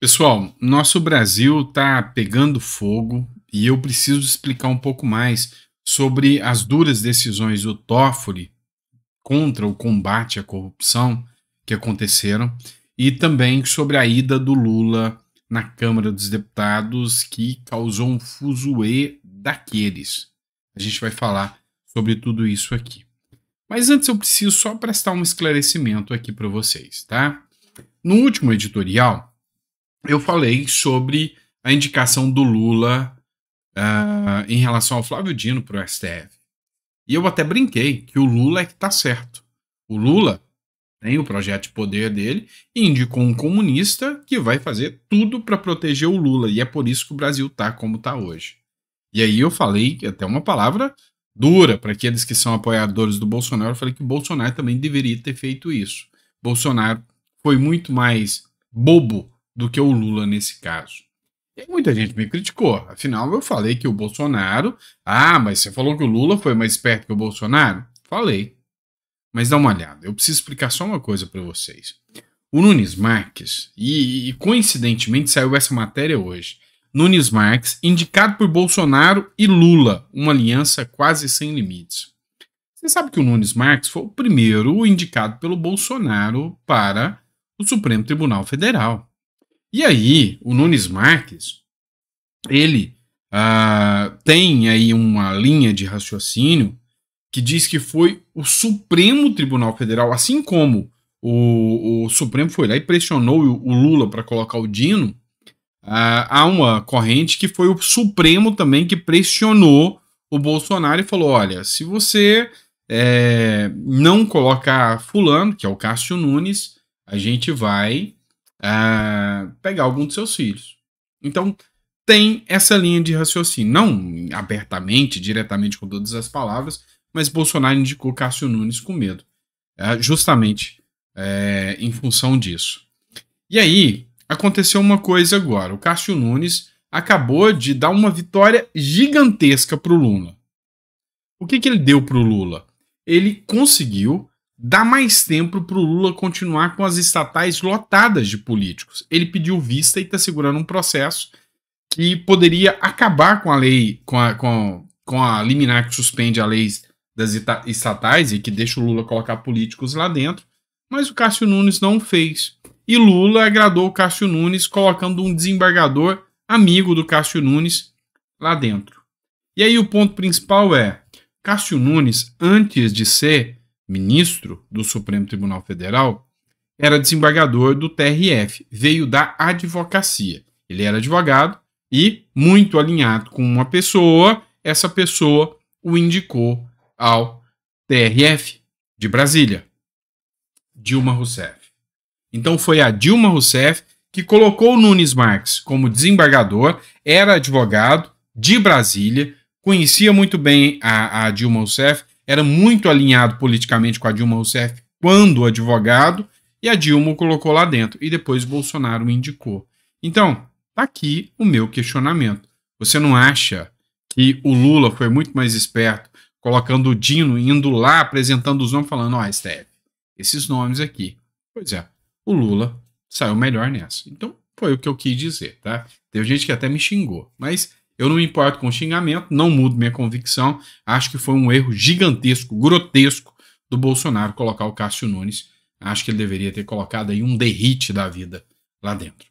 Pessoal, nosso Brasil está pegando fogo e eu preciso explicar um pouco mais sobre as duras decisões do Toffoli contra o combate à corrupção que aconteceram e também sobre a ida do Lula na Câmara dos Deputados que causou um fuzuê daqueles. A gente vai falar sobre tudo isso aqui. Mas antes eu preciso só prestar um esclarecimento aqui para vocês, tá? No último editorial, eu falei sobre a indicação do Lula uh, em relação ao Flávio Dino para o STF. E eu até brinquei que o Lula é que está certo. O Lula tem o projeto de poder dele e indicou um comunista que vai fazer tudo para proteger o Lula. E é por isso que o Brasil está como está hoje. E aí eu falei até uma palavra dura para aqueles que são apoiadores do Bolsonaro. Eu falei que o Bolsonaro também deveria ter feito isso. Bolsonaro foi muito mais bobo do que o Lula nesse caso. E muita gente me criticou, afinal eu falei que o Bolsonaro. Ah, mas você falou que o Lula foi mais esperto que o Bolsonaro? Falei. Mas dá uma olhada, eu preciso explicar só uma coisa para vocês. O Nunes Marques, e, e coincidentemente saiu essa matéria hoje. Nunes Marques, indicado por Bolsonaro e Lula, uma aliança quase sem limites. Você sabe que o Nunes Marques foi o primeiro indicado pelo Bolsonaro para o Supremo Tribunal Federal. E aí, o Nunes Marques, ele ah, tem aí uma linha de raciocínio que diz que foi o Supremo Tribunal Federal, assim como o, o Supremo foi lá e pressionou o, o Lula para colocar o Dino, há ah, uma corrente que foi o Supremo também que pressionou o Bolsonaro e falou: olha, se você é, não colocar Fulano, que é o Cássio Nunes, a gente vai é, pegar algum dos seus filhos. Então, tem essa linha de raciocínio. Não abertamente, diretamente com todas as palavras, mas Bolsonaro indicou Cássio Nunes com medo. É, justamente é, em função disso. E aí, aconteceu uma coisa agora. O Cássio Nunes acabou de dar uma vitória gigantesca para o Lula. O que, que ele deu para o Lula? Ele conseguiu dá mais tempo para o Lula continuar com as estatais lotadas de políticos. Ele pediu vista e está segurando um processo que poderia acabar com a lei, com a, com, com a liminar que suspende a lei das estatais e que deixa o Lula colocar políticos lá dentro, mas o Cássio Nunes não fez. E Lula agradou o Cássio Nunes colocando um desembargador amigo do Cássio Nunes lá dentro. E aí o ponto principal é: Cássio Nunes, antes de ser ministro do Supremo Tribunal Federal, era desembargador do TRF, veio da advocacia. Ele era advogado e, muito alinhado com uma pessoa, essa pessoa o indicou ao TRF de Brasília, Dilma Rousseff. Então foi a Dilma Rousseff que colocou Nunes Marques como desembargador, era advogado de Brasília, conhecia muito bem a, a Dilma Rousseff, era muito alinhado politicamente com a Dilma Rousseff quando advogado, e a Dilma o colocou lá dentro, e depois Bolsonaro o indicou. Então, tá aqui o meu questionamento. Você não acha que o Lula foi muito mais esperto colocando o Dino, indo lá, apresentando os nomes, falando, ó, oh, esses nomes aqui. Pois é, o Lula saiu melhor nessa. Então, foi o que eu quis dizer, tá? Teve gente que até me xingou, mas eu não me importo com xingamento, não mudo minha convicção. Acho que foi um erro gigantesco, grotesco do Bolsonaro colocar o Cássio Nunes. Acho que ele deveria ter colocado aí um derrite da vida lá dentro.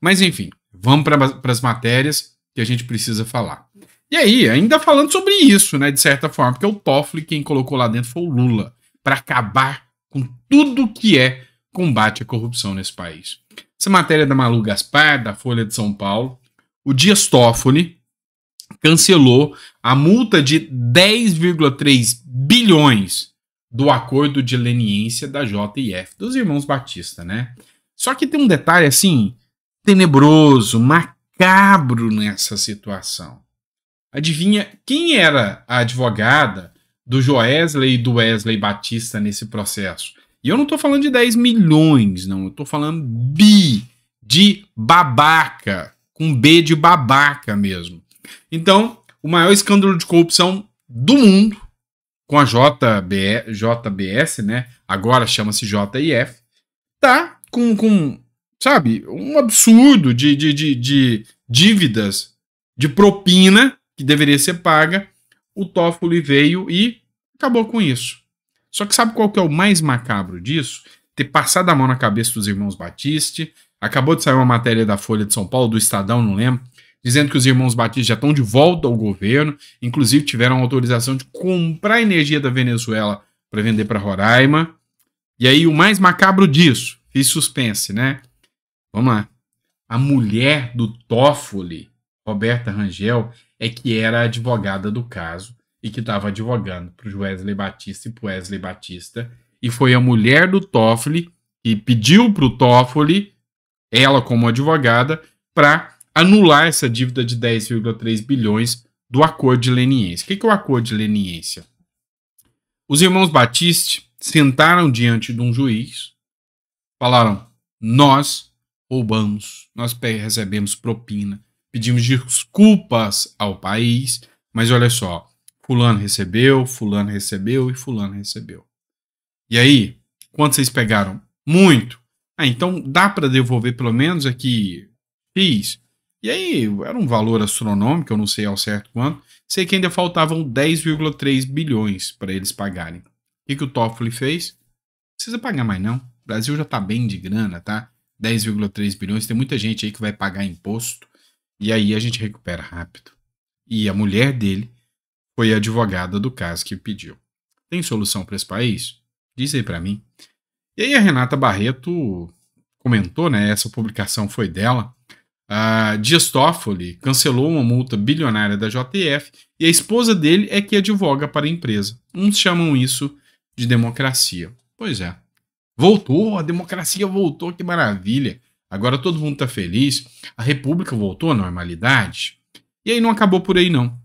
Mas enfim, vamos para as matérias que a gente precisa falar. E aí, ainda falando sobre isso, né, de certa forma, porque o Toffoli quem colocou lá dentro foi o Lula, para acabar com tudo que é combate à corrupção nesse país. Essa matéria é da Malu Gaspar, da Folha de São Paulo. O Dias Toffoli, cancelou a multa de 10,3 bilhões do acordo de leniência da JF, dos irmãos Batista, né? Só que tem um detalhe assim tenebroso, macabro nessa situação. Adivinha quem era a advogada do Joesley e do Wesley Batista nesse processo? E eu não estou falando de 10 milhões, não, eu estou falando bi de babaca, com B de babaca mesmo. Então, o maior escândalo de corrupção do mundo, com a JBS, né? Agora chama-se JIF, tá com, com, sabe, um absurdo de, de, de, de dívidas, de propina que deveria ser paga. O Toffoli veio e acabou com isso. Só que sabe qual que é o mais macabro disso? Ter passado a mão na cabeça dos irmãos Batiste. Acabou de sair uma matéria da Folha de São Paulo, do Estadão, não lembro, dizendo que os irmãos Batista já estão de volta ao governo, inclusive tiveram autorização de comprar energia da Venezuela para vender para Roraima. E aí o mais macabro disso, fiz suspense, né? Vamos lá. A mulher do Toffoli, Roberta Rangel, é que era a advogada do caso e que estava advogando para o Wesley Batista e para Wesley Batista. E foi a mulher do Toffoli que pediu para o Toffoli, ela como advogada, para anular essa dívida de 10,3 bilhões do acordo de leniência. O que é o acordo de leniência? Os irmãos Batiste sentaram diante de um juiz, falaram: Nós roubamos, nós recebemos propina, pedimos desculpas ao país, mas olha só, Fulano recebeu, Fulano recebeu e Fulano recebeu. E aí, quanto vocês pegaram? Muito. Ah, então dá para devolver pelo menos aqui Fiz. E aí, era um valor astronômico, eu não sei ao certo quanto. Sei que ainda faltavam 10,3 bilhões para eles pagarem. O que, que o Toffoli fez? Não precisa pagar mais não. O Brasil já está bem de grana, tá? 10,3 bilhões, tem muita gente aí que vai pagar imposto. E aí a gente recupera rápido. E a mulher dele foi a advogada do caso que pediu. Tem solução para esse país? Diz aí para mim. E aí a Renata Barreto comentou, né? Essa publicação foi dela Uh, Dias Toffoli cancelou uma multa bilionária da JTF e a esposa dele é que advoga para a empresa. Uns chamam isso de democracia. Pois é. Voltou, a democracia voltou, que maravilha. Agora todo mundo está feliz. A República voltou à normalidade. E aí não acabou por aí, não.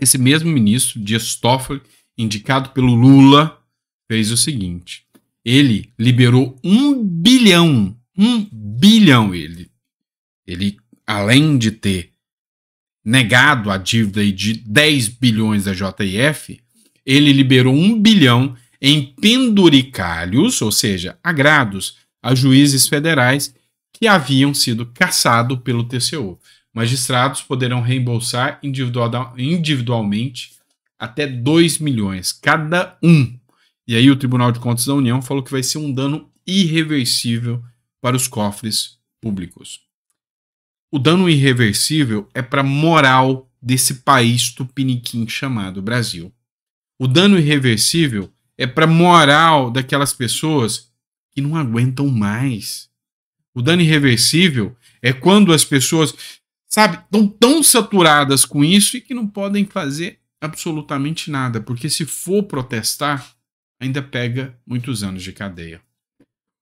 Esse mesmo ministro, Dias Toffoli, indicado pelo Lula, fez o seguinte: ele liberou um bilhão, um bilhão ele ele, além de ter negado a dívida de 10 bilhões da JF, ele liberou 1 bilhão em penduricalhos, ou seja, agrados a juízes federais que haviam sido cassados pelo TCU. Magistrados poderão reembolsar individualmente até 2 milhões cada um. E aí o Tribunal de Contas da União falou que vai ser um dano irreversível para os cofres públicos. O dano irreversível é para moral desse país tupiniquim chamado Brasil. O dano irreversível é para moral daquelas pessoas que não aguentam mais. O dano irreversível é quando as pessoas, sabe, estão tão saturadas com isso e que não podem fazer absolutamente nada, porque se for protestar, ainda pega muitos anos de cadeia.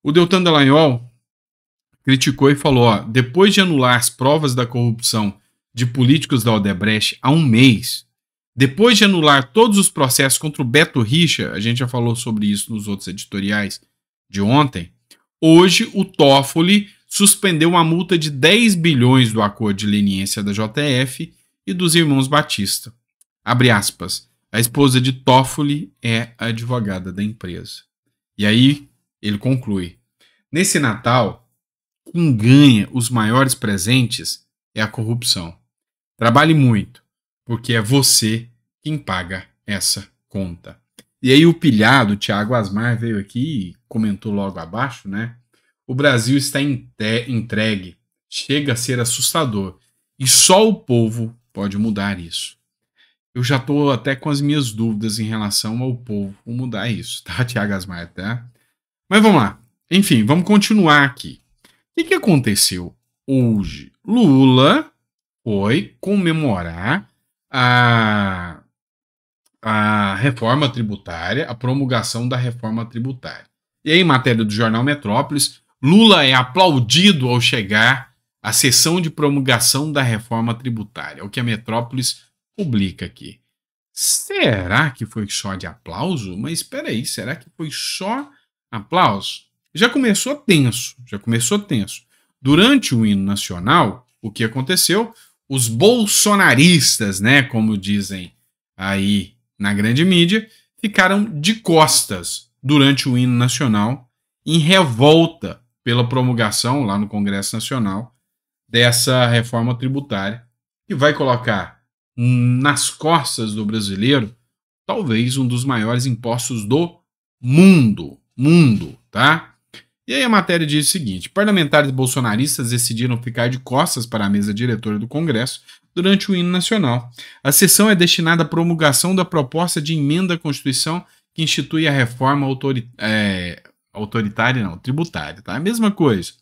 O Deltan Dallagnol criticou e falou: ó, depois de anular as provas da corrupção de políticos da Odebrecht há um mês, depois de anular todos os processos contra o Beto Richa, a gente já falou sobre isso nos outros editoriais de ontem, hoje o Toffoli suspendeu uma multa de 10 bilhões do acordo de leniência da JF e dos irmãos Batista. Abre aspas. A esposa de Toffoli é a advogada da empresa. E aí ele conclui: Nesse Natal, quem ganha os maiores presentes é a corrupção. Trabalhe muito, porque é você quem paga essa conta. E aí o pilhado, Tiago Asmar, veio aqui e comentou logo abaixo, né? O Brasil está entregue, chega a ser assustador. E só o povo pode mudar isso. Eu já estou até com as minhas dúvidas em relação ao povo mudar isso, tá, Tiago Asmar, tá? Mas vamos lá. Enfim, vamos continuar aqui. O que, que aconteceu hoje? Lula foi comemorar a, a reforma tributária, a promulgação da reforma tributária. E aí, em matéria do jornal Metrópolis, Lula é aplaudido ao chegar à sessão de promulgação da reforma tributária, o que a Metrópolis publica aqui. Será que foi só de aplauso? Mas espera aí, será que foi só aplauso? já começou tenso, já começou tenso. Durante o hino nacional, o que aconteceu? Os bolsonaristas, né, como dizem aí na grande mídia, ficaram de costas durante o hino nacional em revolta pela promulgação lá no Congresso Nacional dessa reforma tributária que vai colocar nas costas do brasileiro talvez um dos maiores impostos do mundo, mundo, tá? E aí a matéria diz o seguinte: parlamentares bolsonaristas decidiram ficar de costas para a mesa diretora do Congresso durante o hino nacional. A sessão é destinada à promulgação da proposta de emenda à Constituição que institui a reforma autori é, autoritária, não, tributária, tá? A mesma coisa.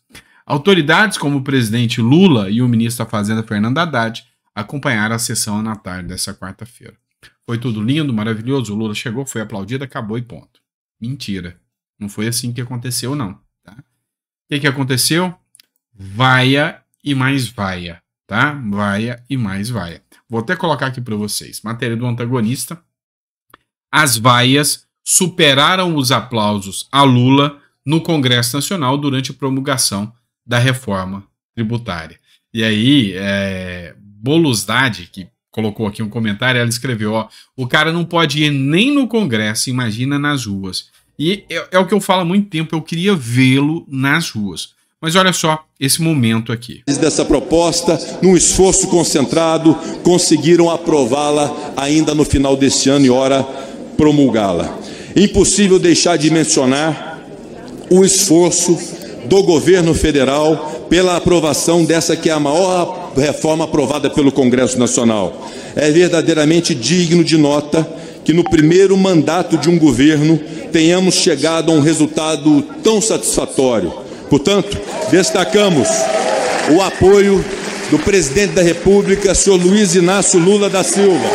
Autoridades como o presidente Lula e o ministro da Fazenda Fernando Haddad acompanharam a sessão na tarde dessa quarta-feira. Foi tudo lindo, maravilhoso. O Lula chegou, foi aplaudido, acabou e ponto. Mentira. Não foi assim que aconteceu, não que, que aconteceu? Vaia e mais vaia, tá? Vaia e mais vaia. Vou até colocar aqui para vocês. Matéria do antagonista. As vaias superaram os aplausos a Lula no Congresso Nacional durante a promulgação da reforma tributária. E aí, é, que colocou aqui um comentário, ela escreveu: ó, o cara não pode ir nem no Congresso, imagina nas ruas. E é, é o que eu falo há muito tempo, eu queria vê-lo nas ruas. Mas olha só esse momento aqui. Dessa proposta, num esforço concentrado, conseguiram aprová-la ainda no final deste ano e ora promulgá-la. Impossível deixar de mencionar o esforço do governo federal pela aprovação dessa que é a maior reforma aprovada pelo Congresso Nacional. É verdadeiramente digno de nota que no primeiro mandato de um governo tenhamos chegado a um resultado tão satisfatório. Portanto, destacamos o apoio do presidente da República, senhor Luiz Inácio Lula da Silva.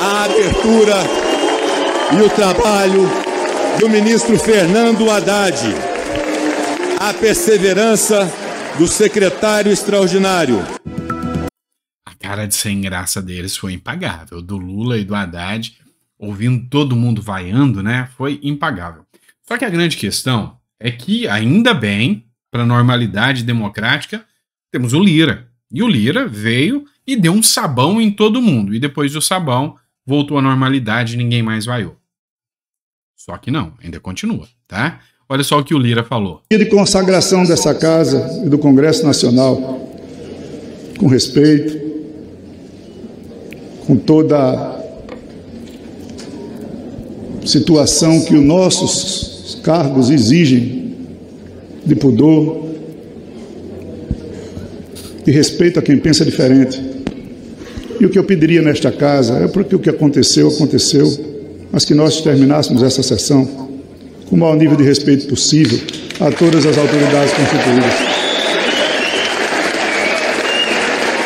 A abertura e o trabalho do ministro Fernando Haddad. A perseverança do secretário extraordinário cara de sem graça deles foi impagável. Do Lula e do Haddad, ouvindo todo mundo vaiando, né? Foi impagável. Só que a grande questão é que, ainda bem, para a normalidade democrática, temos o Lira. E o Lira veio e deu um sabão em todo mundo. E depois do sabão, voltou à normalidade e ninguém mais vaiou. Só que não, ainda continua, tá? Olha só o que o Lira falou. de consagração dessa casa e do Congresso Nacional, com respeito, com toda a situação que os nossos cargos exigem de pudor, de respeito a quem pensa diferente. E o que eu pediria nesta casa é porque o que aconteceu, aconteceu, mas que nós terminássemos essa sessão com o maior nível de respeito possível a todas as autoridades constituídas.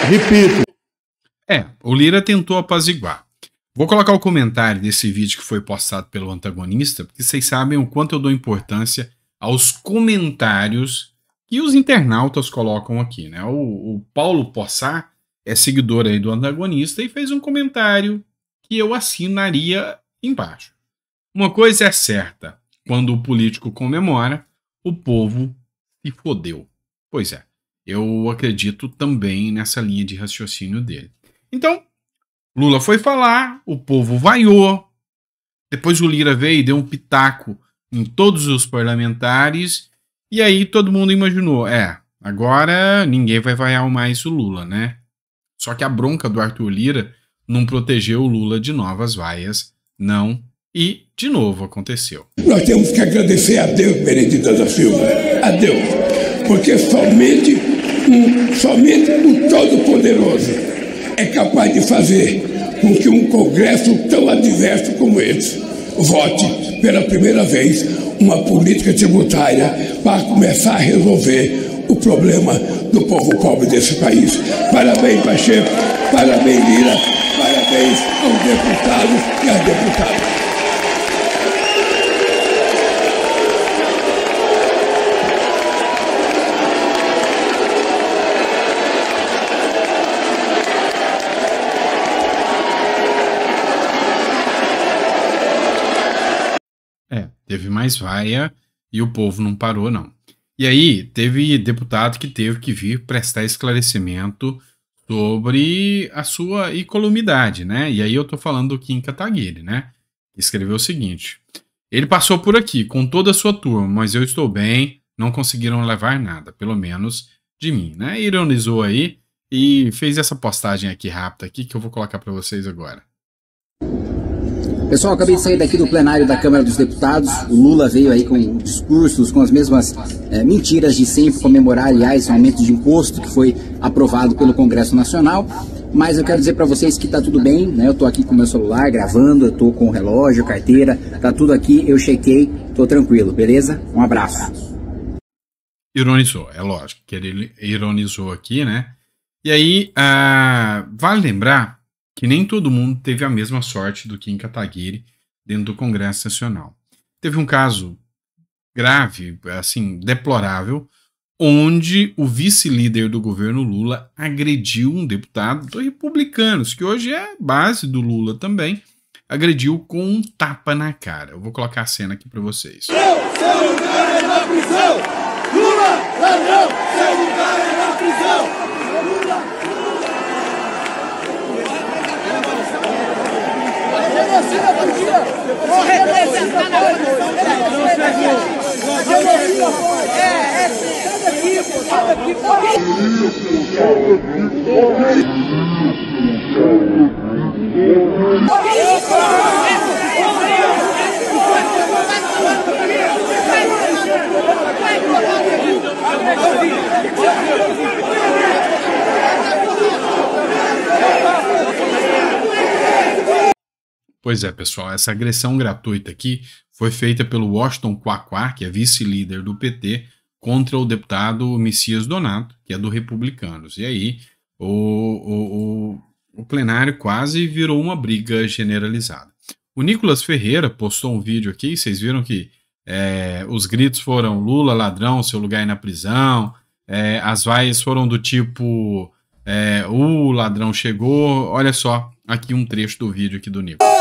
Repito, é, o Lira tentou apaziguar. Vou colocar o comentário desse vídeo que foi postado pelo antagonista, porque vocês sabem o quanto eu dou importância aos comentários que os internautas colocam aqui, né? O, o Paulo Possá é seguidor aí do antagonista e fez um comentário que eu assinaria embaixo. Uma coisa é certa, quando o político comemora, o povo se fodeu. Pois é, eu acredito também nessa linha de raciocínio dele. Então, Lula foi falar, o povo vaiou. Depois o Lira veio e deu um pitaco em todos os parlamentares. E aí todo mundo imaginou: é, agora ninguém vai vaiar mais o Lula, né? Só que a bronca do Arthur Lira não protegeu o Lula de novas vaias, não. E, de novo, aconteceu. Nós temos que agradecer a Deus, Benedita da Silva, a Deus, porque somente, um, somente o Todo-Poderoso é capaz de fazer com que um Congresso tão adverso como esse vote pela primeira vez uma política tributária para começar a resolver o problema do povo pobre desse país. Parabéns, Pacheco, parabéns, Lira, parabéns aos deputados e às deputadas. teve mais vaia e o povo não parou, não. E aí, teve deputado que teve que vir prestar esclarecimento sobre a sua incolumidade, né? E aí eu tô falando do Kim Kataguiri, né? Escreveu o seguinte: Ele passou por aqui com toda a sua turma, mas eu estou bem, não conseguiram levar nada, pelo menos de mim, né? Ironizou aí e fez essa postagem aqui rápida aqui que eu vou colocar para vocês agora. Pessoal, acabei de sair daqui do plenário da Câmara dos Deputados. O Lula veio aí com discursos, com as mesmas é, mentiras de sempre, comemorar, aliás, o aumento de imposto que foi aprovado pelo Congresso Nacional. Mas eu quero dizer para vocês que tá tudo bem, né? Eu tô aqui com meu celular gravando, eu tô com o relógio, carteira, tá tudo aqui, eu chequei, tô tranquilo, beleza? Um abraço. Ironizou, é lógico que ele ironizou aqui, né? E aí, ah, vale lembrar que nem todo mundo teve a mesma sorte do Kim Kataguiri dentro do Congresso Nacional. Teve um caso grave, assim, deplorável, onde o vice-líder do governo Lula agrediu um deputado dos republicanos, que hoje é base do Lula também, agrediu com um tapa na cara. Eu vou colocar a cena aqui para vocês. Seu, seu lugar é na prisão! Lula, ladrão, seu lugar é na prisão! Genocida Turquia! Vou representar na Genocida foi! É, é, sai daqui, sai daqui, sai daqui! Pois é, pessoal, essa agressão gratuita aqui foi feita pelo Washington Quaquá, que é vice-líder do PT, contra o deputado Messias Donato, que é do Republicanos. E aí, o, o, o, o plenário quase virou uma briga generalizada. O Nicolas Ferreira postou um vídeo aqui, vocês viram que é, os gritos foram Lula, ladrão, seu lugar é na prisão. É, as vaias foram do tipo: é, uh, o ladrão chegou. Olha só, aqui um trecho do vídeo aqui do Nicolas.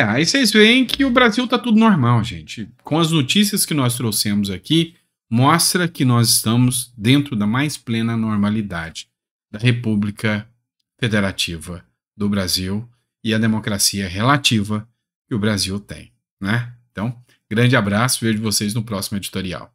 É, aí vocês veem que o Brasil tá tudo normal, gente. Com as notícias que nós trouxemos aqui, mostra que nós estamos dentro da mais plena normalidade da República Federativa do Brasil e a democracia relativa que o Brasil tem, né? Então, grande abraço, vejo vocês no próximo editorial.